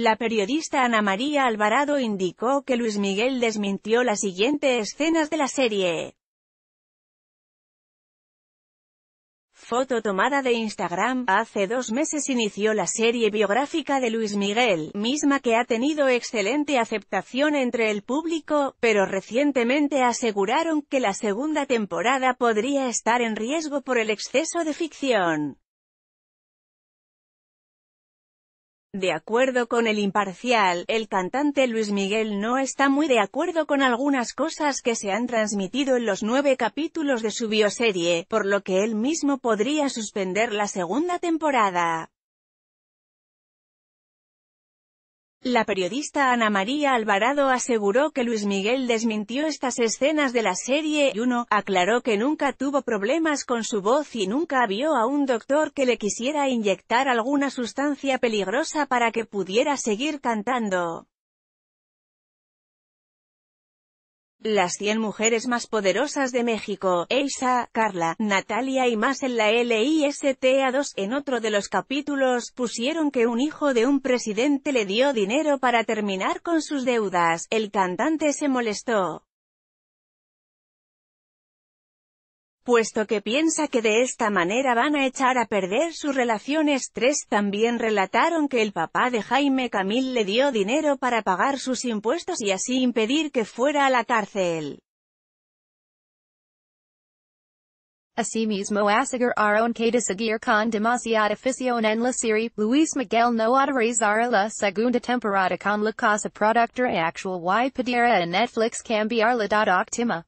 La periodista Ana María Alvarado indicó que Luis Miguel desmintió las siguientes escenas de la serie. Foto tomada de Instagram, hace dos meses inició la serie biográfica de Luis Miguel, misma que ha tenido excelente aceptación entre el público, pero recientemente aseguraron que la segunda temporada podría estar en riesgo por el exceso de ficción. De acuerdo con el imparcial, el cantante Luis Miguel no está muy de acuerdo con algunas cosas que se han transmitido en los nueve capítulos de su bioserie, por lo que él mismo podría suspender la segunda temporada. La periodista Ana María Alvarado aseguró que Luis Miguel desmintió estas escenas de la serie y uno, aclaró que nunca tuvo problemas con su voz y nunca vio a un doctor que le quisiera inyectar alguna sustancia peligrosa para que pudiera seguir cantando. Las 100 mujeres más poderosas de México, Elsa, Carla, Natalia y más en la LISTA2 en otro de los capítulos, pusieron que un hijo de un presidente le dio dinero para terminar con sus deudas, el cantante se molestó. puesto que piensa que de esta manera van a echar a perder sus relaciones. Tres también relataron que el papá de Jaime Camil le dio dinero para pagar sus impuestos y así impedir que fuera a la cárcel. Asimismo aseguraron que de seguir con demasiada afición en la serie, Luis Miguel no autorizará la segunda temporada con la casa productora actual y pedirá a Netflix cambiarla.